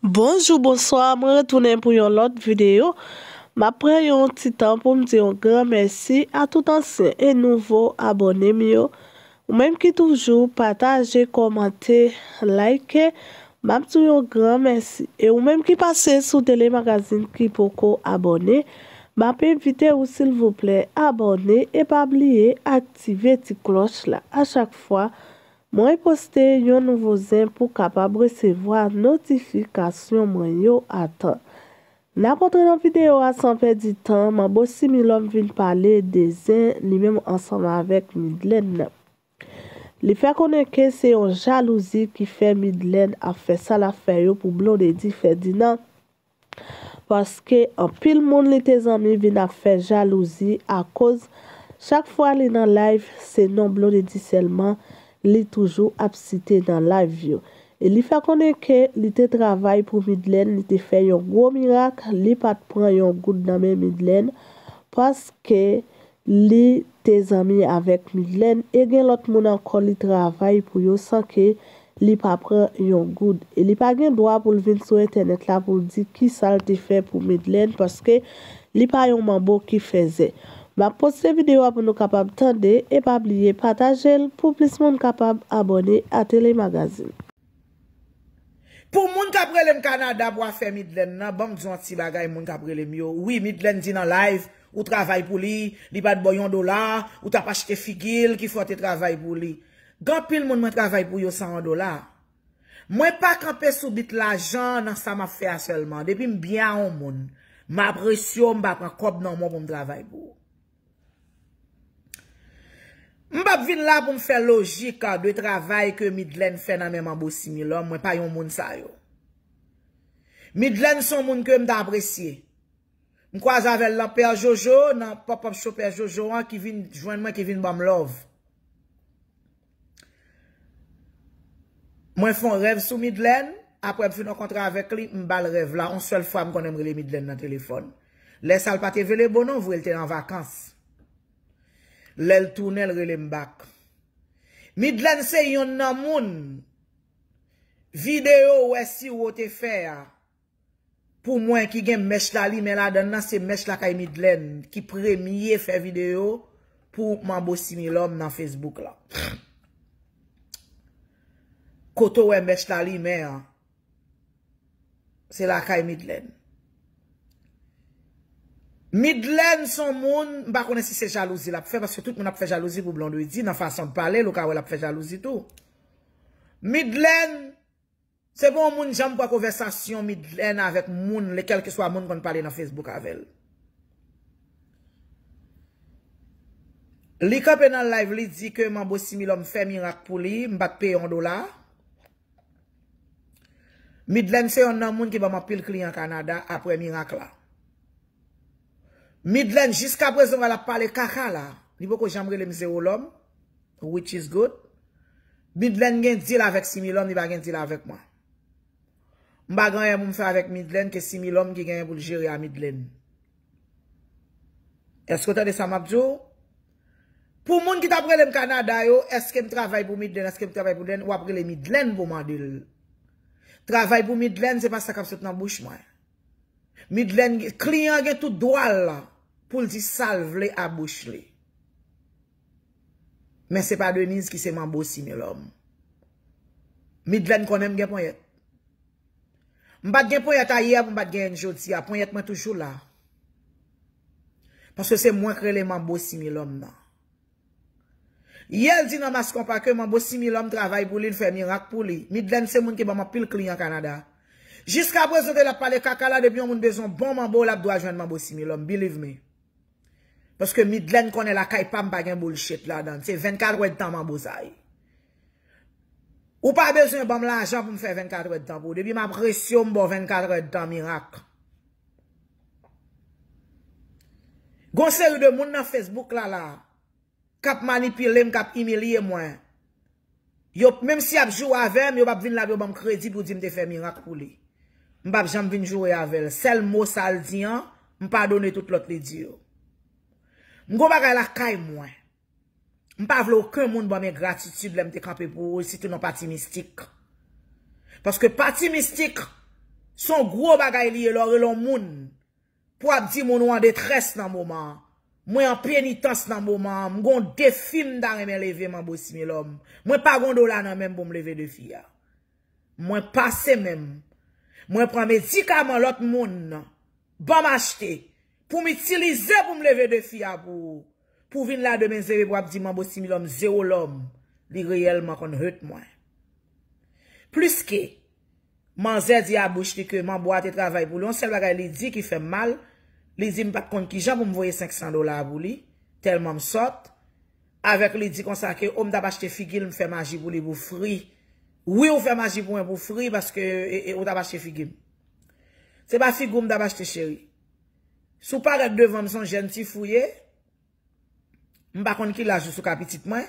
Bonjou, bonsoy, mwen retounen pou yon lot videyo. Mwen pre yon titan pou mwen diyon gran mersi a tout ansen e nouvo abonem yo. Mwen mwen ki toujou pataje, komante, like, mwen mwen diyon gran mersi. E mwen mwen ki pase sou telemagazin ki poko abonem, mwen mwen videyo sil vople abonem e pa bliye aktive ti klos la a chak fwa. Mwen e poste yon nouvo zin pou kapab resevo a notifikasyon mwen yo atan. Na potre yon videyo a sanpe di tan, man bo si mi lom vin pale de zin li menm ansanman avek Midlen. Li fe konen ke se yon jalouzi ki fe Midlen a fe sal a fe yo pou blon de di fè di nan. Paske an pil moun li te zanmi vin a fe jalouzi a koz chak fwa li nan live se non blon de di selman. li toujou apsite dan la vyo. E li fè konen ke li te travay pou Midlen, li te fè yon gwo mirak, li pa te pran yon goud nanmen Midlen, paske li te zami avèk Midlen, e gen lot moun ankon li travay pou yo sanke li pa pran yon goud. E li pa gen dwa pou lvin sou eten et la pou di ki sal te fè pou Midlen, paske li pa yon manbo ki fèze. Bak poste videwa pou nou kapab tende e pa bliye patajel pou plis moun kapab abone a telemagazin. Pou moun kaprele mkanada pou a fe midlen nan, bank zyon ti bagay moun kaprele myo. Ouwi, midlen di nan live, ou travay pou li, di pat boyon do la, ou tapache te figil ki fote travay pou li. Gapil moun mwen travay pou yo san do la. Mwen pa krepe soubit la jan nan sa ma fe a selman. Depi mbyan moun, mabresyon mba prekob nan moun pou m travay pou. Mbap vin la pou mfe logika dey travay ke Midlen fè nan mèman bo simi lò, mwen pa yon moun sa yo. Midlen son moun ke mda apresye. Mkwa zave lò P.A. Jojo nan pop-up show P.A. Jojo an ki vin, jwenn mwen ki vin ba mlov. Mwen fon rev sou Midlen, apwe mfin an kontre avèk li, mba l rev la. On sel fwa m konen mrele Midlen nan telefon. Les salpate vele bonon vwe lte nan vakans. Lel tou nel relembak. Midlen se yon nan moun. Video wè si wote fè ya. Pou mwen ki gen mech lali mè la den nan se mech lakay midlen. Ki premye fè video pou mwen bo simi lom nan Facebook la. Koto wè mech lali mè ya. Se lakay midlen. Mi dlen son moun, ba konensi se jalouzi la pou fè, baske tout moun ap fè jalouzi pou blondou yi di, nan fason pou pale, lo ka wè la pou fè jalouzi tou. Mi dlen, se bon moun janm pou a konversasyon, mi dlen avèk moun, lekel ke swa moun kon pale nan Facebook avèl. Li ka pe nan live li di ke man bo simi lom fè mirak pou li, mbat pe yon do la. Mi dlen se yon nan moun ki ba man pil kli an Kanada apre mirak la. Midlen, jiska prezon wala pale kakha la, ni bo ko jambre le mze ou lom, which is good, Midlen gen dil avek simi lom, ni ba gen dil avek mwa. Mba ganye mw mfe avek Midlen, ke simi lom ki genye pou ljiri a Midlen. Eskotade sa mabzou? Pou moun ki tapre le mkanada yo, eske m travay pou Midlen, eske m travay pou den, wapre le Midlen pou mandil. Travay pou Midlen, ze pa sakap sot nan bouch mwen. Mi dwen kliyan gen tout doal la pou l di salve li a bouch li. Men se pa deniz ki se man bo simil om. Mi dwen konen gen pon yet. Mbat gen pon yet a yeb, mbat gen enjot si ya, pon yet man toujou la. Paske se mwen krele man bo simil om nan. Yel di nan mas kompa ke man bo simil om travay pou li, nfe mi rak pou li. Mi dwen se mwen ki ba man pil kliyan kanada. Jiska aprezo de la pale kaka la debi yon moun bezon bon man bo la ap do ajwen man bo simi lom, believe me. Paske midlen konen la kaypam bagen bolchit la dan, se 24 wet tan man bo zay. Ou pa bezon yon bon lanjan pou mwen fè 24 wet tan bo, debi ma presyon mwen bon 24 wet tan mirak. Gonsen yon de moun nan Facebook la la, kap manipilem, kap imelie mwen. Yop, menm si apjou avem, yop ap vin la do bon kredi pou di mte fè mirak pou li. Mbap jan binjou e avel, sel mou sal diyan, mbap adone tout lot le diyo. Mgo bagay lakay mwen, mbap vle okun moun ba me gratitude lem te kampe pou, si te non pati mistik. Paske pati mistik, son gro bagay liye lor e lon moun, pou ap di moun ou an detres nan mouman, mwen an penitans nan mouman, mgon defim dan reme leve man bousi mi lom. Mwen pa gondola nan menm pou m leve devya. Mwen pase menm. Mwen pran me di ka man lot moun nan. Ban m'achete pou m'itilize pou m'leve de fi abou. Pou vin la demen zebe pou ap di man bo simi lom, ze o lom. Li reyelman kon hut mwen. Plis ke, man ze di abou, jte ke man bo ate travay pou li. On se wakay li di ki fe mal. Li di m'pap kon ki jan pou m'voye 500 dola abou li. Telman m'sot. Awek li di konsake, om dabache te figil m'fe maji pou li bou fri. Ouye ou fè magi pou mwen pou fri, baske ou daba che figim. Se ba figoum daba che te cheri. Sou pa gèk devan mson jen ti fouye, mba kon ki lajou sou kapitit mwen,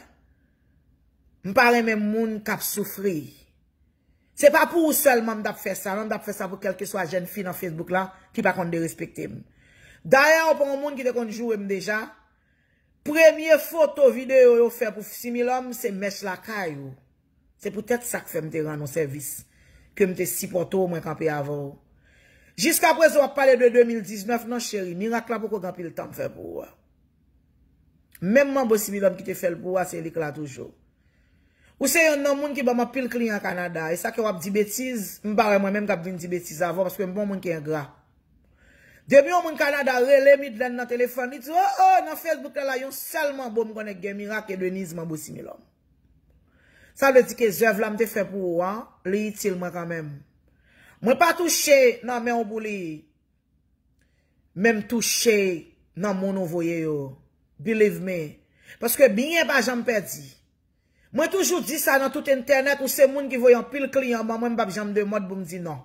mba le mè moun kap sou fri. Se pa pou ou selman mdap fè sa, mdap fè sa pou kelke so a jen fi nan Facebook la, ki bakon de respekte m. Da yè ou pou moun ki de kon jou mdèja, premye foto videyo yo fè pou similom, se mes la kayo. Se pou tèt sa k fe mte ran nou servis, ke mte sipoto mwen kapi avon. Jiska prezo wap pale de 2019, nan cheri, ni rak la pou kwa kapi l tanp fe pou wè. Mèm mwen bo similom ki te fel pou wè, se lik la toujou. Ou se yon nan moun ki ba mwen pil kli an Kanada, e sa ki wap di betiz, m barè mwen mèm kap di betiz avon, paske m bon mwen ki en gra. Demi yon mwen Kanada relemit len nan telefon, ni tou, nan Facebook la yon selman bo mwen konen gen, mi rak e deniz mwen bo similom. Sa lè di ke zèv lèm te fè pou ou an, lè yitil mwen kan mèm. Mwen pa touche nan mè moun bou li. Mèm touche nan moun nou voye yo. Believe me. Paske bine ba jèm perdi. Mwen toujou di sa nan tout internet ou se moun ki voyon pil klien mwen mwen bap jèm de mod bou mdi nan.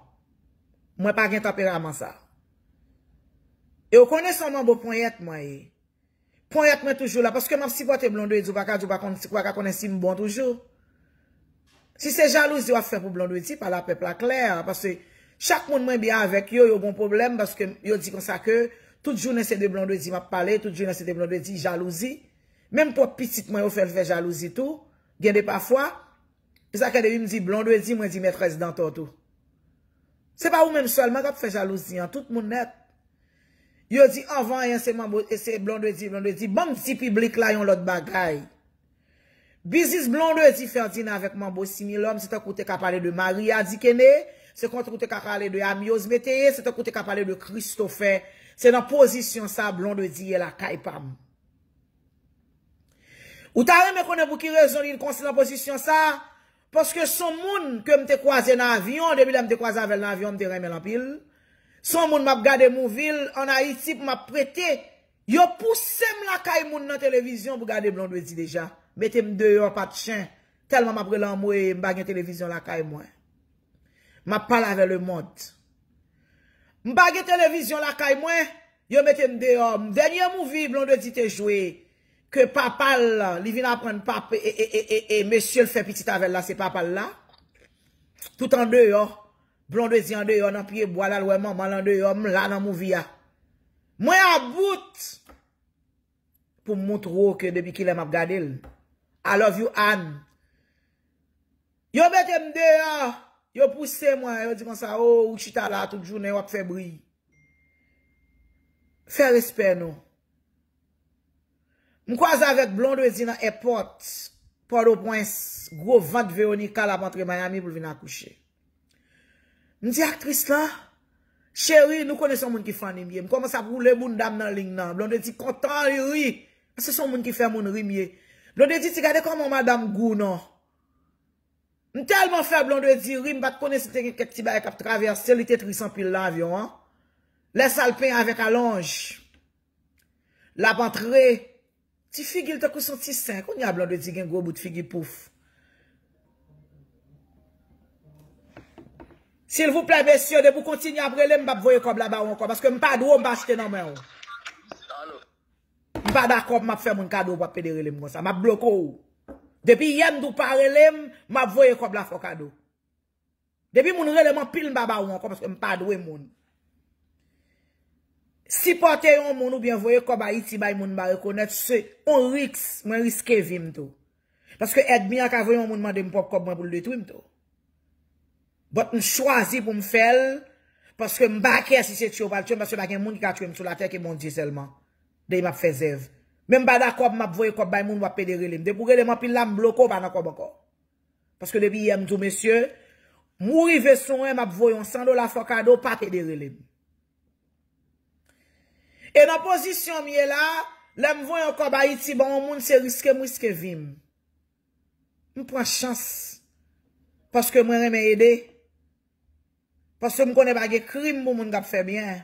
Mwen pa gen tapere amman sa. E ou kone son mèm bo pon yet mwen e. Pon yet mwen toujou la. Paske mèm si vote blondou e djou baka djou baka kone si mbon toujou. Si se jalouzi wap fè pou blondouzi, pa la pepla kler. Parce chak moun mwen biya avèk yo yo bon problem. Parce yo di kon sa ke, tout jou nè sè de blondouzi map pale, tout jou nè sè de blondouzi jalouzi. Mèm pou pitit mwen yo fè l fè jalouzi tou, gènde pa fwa. Pis sa kèdè yon mwen di blondouzi, mwen di mè trezidantotou. Se pa ou mèm sol, mwen ap fè jalouzi an, tout moun net. Yo di avan yon sè blondouzi, blondouzi, bon mwen si piblik la yon lot bagayy. Bizis blonde di fer din avèk man bo similom. Se te koute kap pale de Maria di kene. Se konte koute kap pale de Amios Meteye. Se te koute kap pale de Christofen. Se nan pozisyon sa blonde di yè la kaypam. Ou ta reme konen pou ki rezon li nan pozisyon sa. Paske son moun ke mte kwaze nan avyon. Debi la mte kwaze avèl nan avyon mte reme lan pil. Son moun map gade mou vil. An a itip map prete. Yo poussem. Kaymoun nan televizyon, mbou gade blondezi deja, mette mde yo pat chen, telman mabre lan mwe, mbagye televizyon la kaymoun, mbapal ave le mot. Mbagye televizyon la kaymoun, yo mette mde yo, mdenye mouvi blondezi te jwe, ke papal la, li vina pren pap, e, e, e, e, e, mesye l fe piti tavel la, se papal la, tout an de yo, blondezi an de yo, nan piye boal alwe man, ban an de yo, mla nan mouvi ya. Mwen a bout, mwen a bout, pou moun troke debi ki lem ap gadil. A love you, Anne. Yo bete mde ya, yo puse mwen, yo di monsa, oh, ou chita la, tout jounen wap febri. Fe respen nou. Mkwaz avet blonde wezi nan epot, pwado pwens gro vant veoni, kalap antre Miami pou vin akouche. Mdi aktris la, cheri, nou kone son moun ki fani mye, mkwonsa pou leboun dam nan ling nan, blonde wezi kontan li ri, Se son moun ki fè moun rimiye. Blondedi ti gade koman madame gounan. M telman fè blondedi rime bat konen se te kek ti baye kap traverse li te trisan pil la avyon an. Le salpin avek alange. La pantre. Ti figi l te kousan ti senk. O nye a blondedi gen gwo bout figi pouf. Sil vou ple besyon de pou kontini aprele m bab voye kob la ba wanko. Baske m padwou m baske nan mè ouf. Mwen pa da kop mwen ap fè mwen kado wap pè de relèm gwa sa. Mwen bloko ou. Depi yand ou pa relèm, mwen ap voye kop la fò kado. Depi mwen relèm an pil mwen pa ba wè mwen kop, pèske mwen pa dwe moun. Si pote yon moun ou bien voye kop a iti bay moun mwen rekonèt, se on riks mwen riske vim to. Pèske edmian ka voye moun moun mwen de mwen kop kop mwen pou l'detwim to. Bòt mwen chwazi pou mwen fèl, pèske mwen bakè si se tsyo pavtyon, pèske mwen katwèm sou la tèk e moun Dey map fe zev. Mem bada kop map voye kop bay moun wap pede relim. De pou releman pil lam blo kop anakop bako. Paske le bi yem tou mesye. Mou rive son e map voyon san do la fokado pa pede relim. E nan posisyon mi e la. Lem voyon kop bay iti ba ou moun se riske mou riske vim. Mi pran chans. Paske mwen reme ede. Paske mwen konen bagye krim pou moun gap fe bien.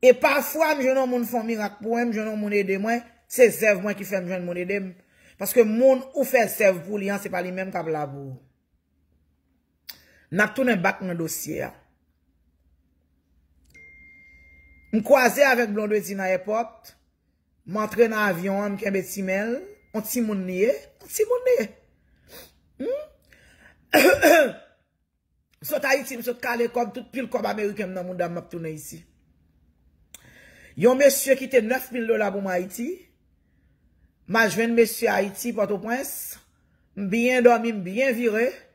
E pafwa m jenon moun fon mirak pou m, m jenon moun ede mwen, se zev mwen ki fe m jenon moun edem. Paske moun ou fe zev pou li an, se pa li menm tab labou. Na ptounen bak m dosye a. M kwaze avèk blondwezi na epot, m antre nan avyon, m kembe simel, ont si moun nie, ont si moun nie. Sot a iti m sot kale kom, tout pil kom Amerike m nan moun dam m a ptounen iti. Yon mè sè kite 9000 dola pou mè Haiti, mè jwen mè sè Haiti, Port-au-Prince, mè byen dormi, mè byen virey,